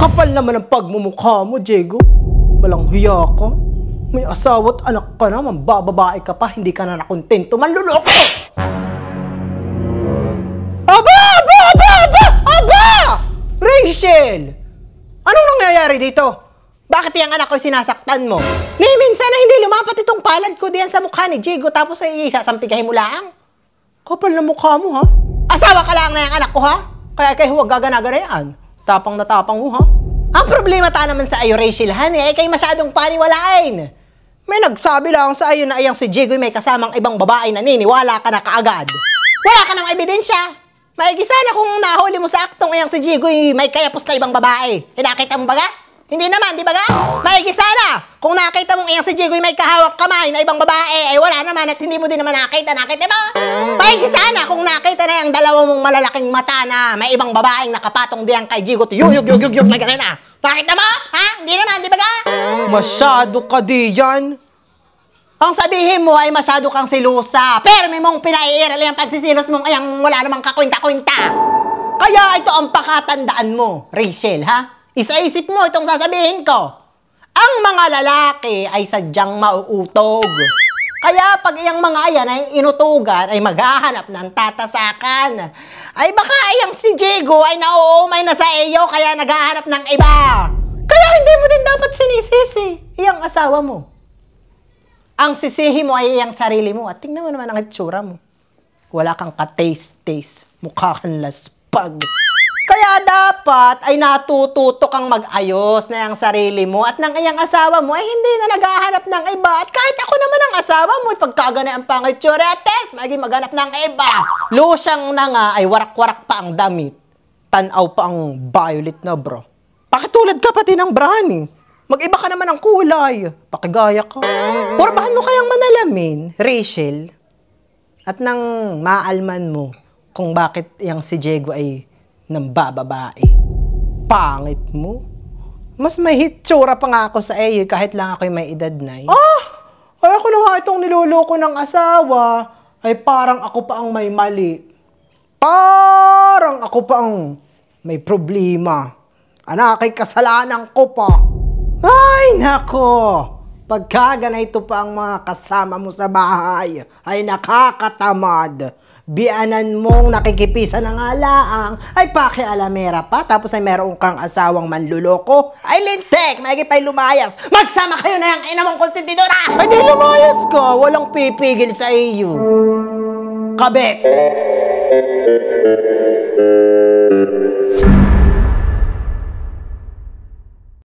Kapal naman ang pagmumukha mo, Diego. Walang hiya ka. May asawa at anak ka naman. Bababae ka pa, hindi ka na nakontento. Manluloko! Aba! Aba! Aba! Aba! Aba! Rachel! Anong nangyayari dito? Bakit yung anak ko sinasaktan mo? Ngayon, sana hindi lumapat itong palad ko diyan sa mukha ni Diego tapos ay isasampigahin mo lang. Kapal na mukha mo, ha? Asawa ka lang na yung anak ko, ha? Kaya kayo huwag gaganaganayan. Tapang na tapang mo, oh, ha? Ang problema ta naman sa iyo, Rachel, han, eh, kay masyadong paniwalain. May nagsabi lang sa iyo na ayang si Jigoy may kasamang ibang babae na niniwala ka na kaagad. Wala ka ng ebidensya. Maigi na kung nahuli mo sa aktong ayang si Jigoy may kayapos na ibang babae. Hinakita mo ba hindi naman, di ba ga? Maigi sana! Kung nakita mong iyang si Jigoy may kahawak kamay na ibang babae, ay eh, wala naman at hindi mo din naman nakita, nakita ba? Maigi sana kung nakita na yung dalawa mong malalaking mata na may ibang babaeng nakapatong diyan kay Jigot, yuyug, yug, yug, yug, na gano'n ah. Nakita mo? Ha? Hindi naman, di ba ga? Masyado ka diyan. Ang sabihin mo ay masyado kang silusa. Pero may mong pinaiiral yung pagsisilos mong ayang wala namang kakwinta-kwinta. Kaya ito ang pakatandaan mo, Rachel, ha? Isaisip mo itong sasabihin ko. Ang mga lalaki ay sadyang mauutog. Kaya pag iyang mga ayan ay inutugan, ay maghahanap ng tatasakan. Ay baka iyang si Diego ay nauumay na sa iyo kaya naghahanap ng iba. Kaya hindi mo din dapat sinisisi iyang asawa mo. Ang sisihin mo ay iyang sarili mo at tingnan mo naman ang itsura mo. Wala kang ka-taste-taste. Mukha kang laspag. Kaya dapat ay natututo kang mag-ayos na ang sarili mo at ng iyang asawa mo ay hindi na naghahanap ng iba. At kahit ako naman ang asawa mo, ay pagkagana ang pangitsuretes, maging maghanap ng iba. Lusyang na nga ay warak-warak pa ang damit. Tanaw pa ang violet na bro. Pakatulad ka pati ng brani. Mag-iba ka naman ng kulay. Pakigaya ka. Puro bahan mo kayang manalamin, Rachel? At nang maalman mo kung bakit yang si Diego ay ng bababae. Pangit mo. Mas may hitsura pa nga ako sa iyo kahit lang ako'y may edad na. Ah! Ay ako na nga itong niloloko ng asawa. Ay parang ako pa ang may mali. Parang ako pa ang may problema. Anak, ay kasalanan ko pa. Ay, nako! Pagkaganay ito pa ang mga kasama mo sa bahay, ay nakakatamad bianan mong nakikipisa ng alaang, ay pakialamera pa, tapos ay meron kang asawang manluloko. Ay, lintek! Maigipay lumayas! Magsama kayo na yung ina mong konstitidora! Ay, di lumayas ka! Walang pipigil sa iyo. Kabe!